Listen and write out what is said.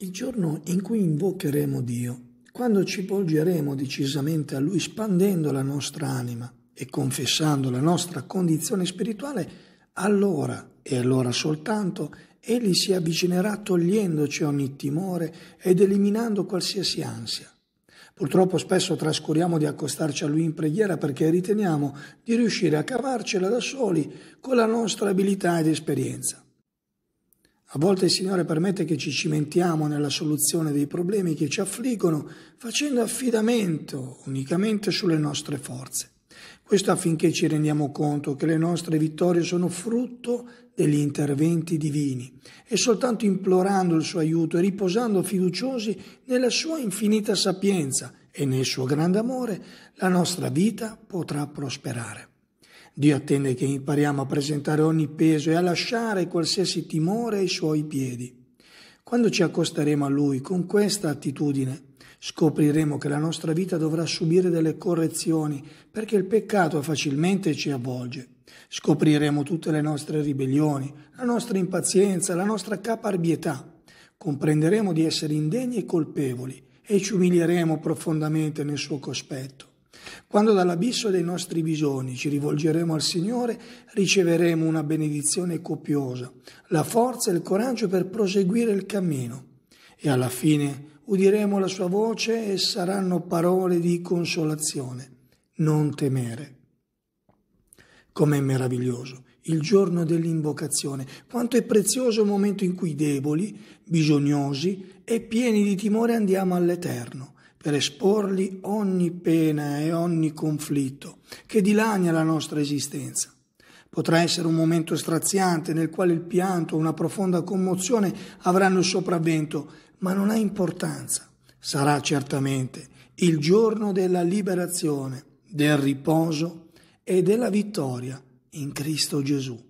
Il giorno in cui invocheremo Dio, quando ci volgeremo decisamente a Lui spandendo la nostra anima e confessando la nostra condizione spirituale, allora e allora soltanto Egli si avvicinerà togliendoci ogni timore ed eliminando qualsiasi ansia. Purtroppo spesso trascuriamo di accostarci a Lui in preghiera perché riteniamo di riuscire a cavarcela da soli con la nostra abilità ed esperienza. A volte il Signore permette che ci cimentiamo nella soluzione dei problemi che ci affliggono facendo affidamento unicamente sulle nostre forze. Questo affinché ci rendiamo conto che le nostre vittorie sono frutto degli interventi divini e soltanto implorando il suo aiuto e riposando fiduciosi nella sua infinita sapienza e nel suo grande amore, la nostra vita potrà prosperare. Dio attende che impariamo a presentare ogni peso e a lasciare qualsiasi timore ai suoi piedi. Quando ci accosteremo a Lui con questa attitudine, scopriremo che la nostra vita dovrà subire delle correzioni perché il peccato facilmente ci avvolge. Scopriremo tutte le nostre ribellioni, la nostra impazienza, la nostra caparbietà. Comprenderemo di essere indegni e colpevoli e ci umilieremo profondamente nel suo cospetto. Quando dall'abisso dei nostri bisogni ci rivolgeremo al Signore, riceveremo una benedizione copiosa, la forza e il coraggio per proseguire il cammino. E alla fine udiremo la sua voce e saranno parole di consolazione. Non temere. Com'è meraviglioso il giorno dell'invocazione, quanto è prezioso il momento in cui deboli, bisognosi e pieni di timore andiamo all'Eterno per esporgli ogni pena e ogni conflitto che dilania la nostra esistenza. Potrà essere un momento straziante nel quale il pianto, o una profonda commozione avranno il sopravvento, ma non ha importanza. Sarà certamente il giorno della liberazione, del riposo e della vittoria in Cristo Gesù.